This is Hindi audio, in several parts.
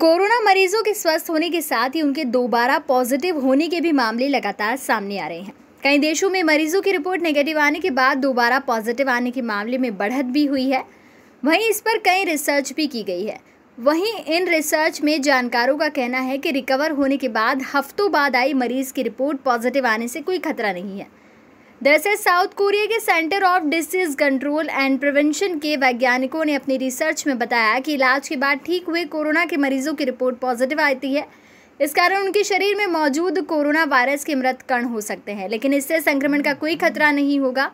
कोरोना मरीजों के स्वस्थ होने के साथ ही उनके दोबारा पॉजिटिव होने के भी मामले लगातार सामने आ रहे हैं कई देशों में मरीजों की रिपोर्ट नेगेटिव आने के बाद दोबारा पॉजिटिव आने के मामले में बढ़त भी हुई है वहीं इस पर कई रिसर्च भी की गई है वहीं इन रिसर्च में जानकारों का कहना है कि रिकवर होने के बाद हफ्तों बाद आई मरीज की रिपोर्ट पॉजिटिव आने से कोई खतरा नहीं है दरअसल साउथ कोरिया के centre of disease control and prevention के वैज्ञानिकों ने अपनी रिसर्च में बताया कि इलाज के बाद ठीक हुए कोरोना के मरीजों की रिपोर्ट पॉजिटिव आती है इस कारण उनके शरीर में मौजूद कोरोना वायरस के मृत कण हो सकते हैं लेकिन इससे संक्रमण का कोई खतरा नहीं होगा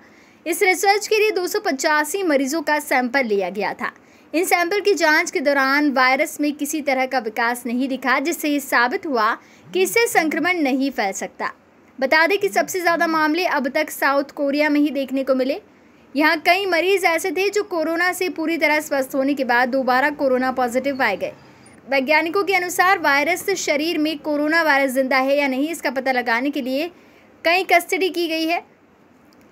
इस रिसर्च के लिए दो मरीजों का सैंपल लिया गया था इन सैंपल की जांच के दौरान वायरस में किसी तरह का विकास नहीं दिखा जिससे ये साबित हुआ कि इससे संक्रमण नहीं फैल सकता बता दें कि सबसे ज़्यादा मामले अब तक साउथ कोरिया में ही देखने को मिले यहाँ कई मरीज ऐसे थे जो कोरोना से पूरी तरह स्वस्थ होने के बाद दोबारा कोरोना पॉजिटिव पाए गए वैज्ञानिकों के अनुसार वायरस शरीर में कोरोना वायरस जिंदा है या नहीं इसका पता लगाने के लिए कई कस्टडी की गई है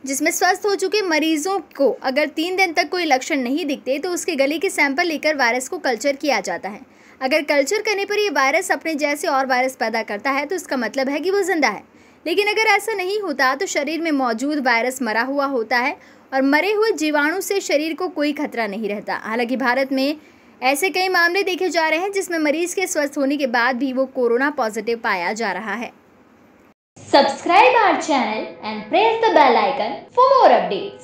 जिसमें स्वस्थ हो चुके मरीजों को अगर तीन दिन तक कोई लक्षण नहीं दिखते तो उसके गले के सैंपल लेकर वायरस को कल्चर किया जाता है अगर कल्चर करने पर यह वायरस अपने जैसे और वायरस पैदा करता है तो इसका मतलब है कि वो जिंदा है लेकिन अगर ऐसा नहीं होता तो शरीर में मौजूद वायरस मरा हुआ होता है और मरे हुए जीवाणु से शरीर को कोई खतरा नहीं रहता हालांकि भारत में ऐसे कई मामले देखे जा रहे हैं जिसमें मरीज के स्वस्थ होने के बाद भी वो कोरोना पॉजिटिव पाया जा रहा है subscribe our channel and press the bell icon for more updates